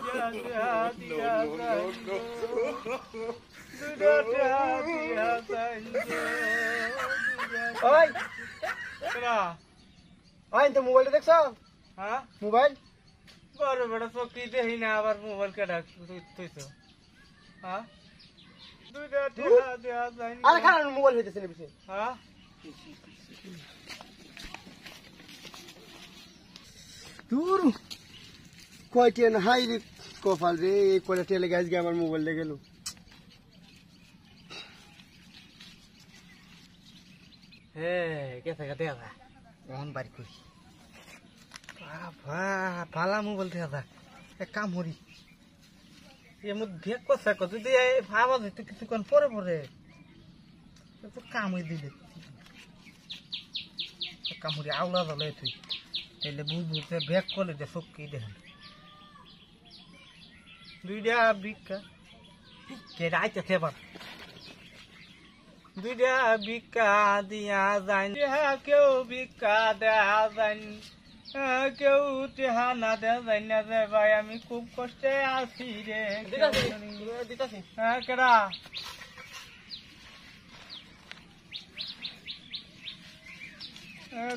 তো মোবাইলটা দেখছ হ্যাঁ মোবাইল বড় বড় চকি দেখি না আবার মোবাইল কেটা তুইছ হ্যাঁ আরে খারাপ মোবাইল হইতেছে না পিছিয়ে হ্যাঁ দূর কয়টি হাই কপাল রে এই কয়টা টেলে গাছ আমার মোবাইলটা গেল আদা আদা এ যদি ভাবা কিছুক্ষণ পরে পরে তো কামই দিলে কামড়ি আওলা দলে তুই তাহলে বুঝবো ব্যাগ করলে দে সব কি দেখ দুইটা ভিক্ষা কে রাইতে দুইটা ভিক্ষা দিয়া যান কেউ ভিক্ষা দেয়া যান কেউ টেহা না দেয়া যাই না ভাই আমি খুব কষ্টে আছি রে হ্যাঁ কেডা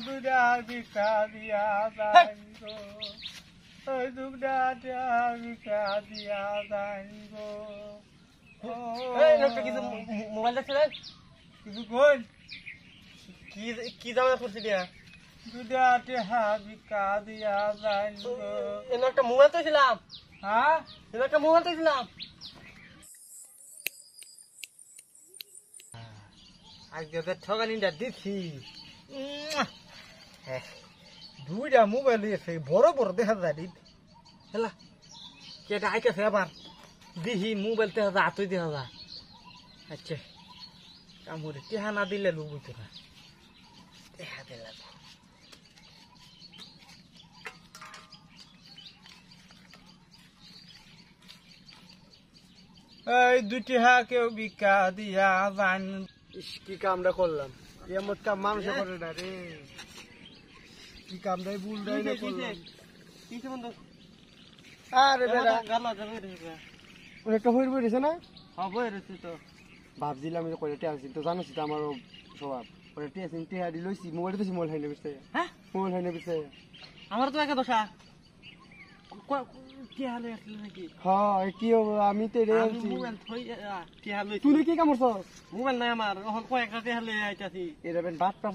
দুইটা ভিক্ষা দিয়া যাই ওই দুগডাটা রুটা দিয়া দাঙ্গ এই লোকটা কিছু মোবাইল দেখছে কিছু গোল কি কি জামা করছে ঠকানিটা দিছি হ্যাঁ দুইটা মোবাইল এসে বড় বড় দেখা যায় হেলা কেটা আইকেছে আবার দিহি মোবাইল দেখা যায় আতই দেখা যায় আচ্ছা কামড়ে টেহা না দিলে লোক বুঝতো না টেহা দিলে এই দুটি হা কেউ বিকা দিয়া জান কি কামটা করলাম এমন কাম মানুষের হ্যাঁ। করে না রে কি কামটাই ভুলটাই না করলাম আরে বেড়া অনেকটা হইর বইরেছে না হ্যাঁ বইরেছে তো ভাবছিলাম যে কয়টা আসি তো জানো তো আমারও স্বভাব ওটা টেসিং টেহারি লইছি মোবাইল দিছি মোবাইল হাইনে বিছে হ্যাঁ মোবাইল হাইনে বিছে আমার তো একা দশা কি হালে আসলে নাকি হ্যাঁ, কি হবে আমি তো মোবাইল থই কি হালে তুই কি কাম করছস মোবাইল নাই আমার কয়েকটা টেহালে আইতাছি বেন বাট পার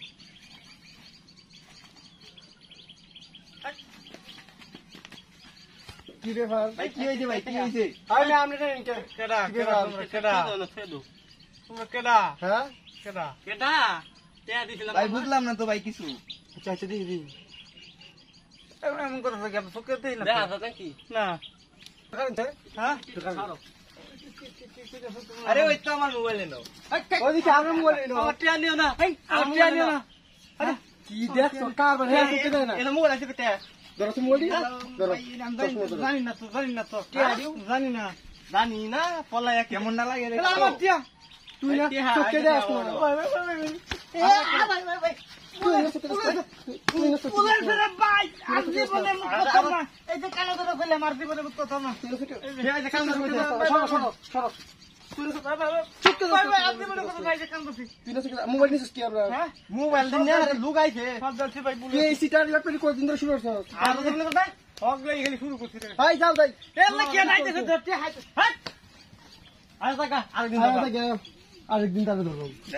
কি রে ভাই কি বুঝলাম না তো ভাই কিছু আচ্ছা আচ্ছা দি না কি দেখ মোবাইল আছে ধরো তুমি বলি ধরো জানি না তো জানি না তো জানি না জানি না পলা কেমন না লাগে আমার টিয়া তুই না চোখে দেয় আসমান কথা না মোবাইল নিছিস কি আমরা মোবাইল দিন না লোক আইছে সব দলছি ভাই বলি এই সিটার লাগবে কতদিন ধরে শুরু হচ্ছে আর বলে কথা হক গই গেলি শুরু করছিস ভাই যাও ভাই এর লাগি আর আইতেছে আরেকদিন তাহলে ধরবো